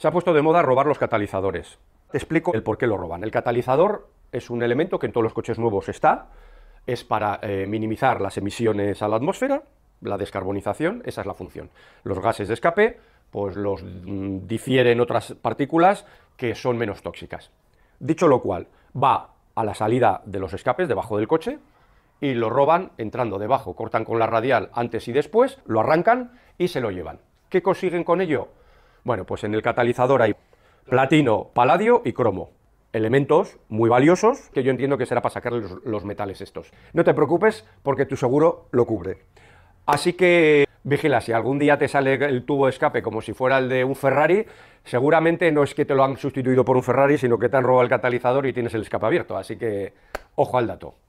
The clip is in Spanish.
Se ha puesto de moda robar los catalizadores. Te explico el por qué lo roban. El catalizador es un elemento que en todos los coches nuevos está. Es para eh, minimizar las emisiones a la atmósfera, la descarbonización, esa es la función. Los gases de escape, pues los mm, difieren otras partículas que son menos tóxicas. Dicho lo cual, va a la salida de los escapes debajo del coche y lo roban entrando debajo. Cortan con la radial antes y después, lo arrancan y se lo llevan. ¿Qué consiguen con ello? Bueno, pues en el catalizador hay platino, paladio y cromo. Elementos muy valiosos que yo entiendo que será para sacar los, metales estos. No te preocupes porque tu seguro lo cubre. Así que vigila, si algún día te sale el tubo de escape como si fuera el de un Ferrari, seguramente no es que te lo han sustituido por un Ferrari, sino que te han robado el catalizador y tienes el escape abierto. Así que ojo al dato.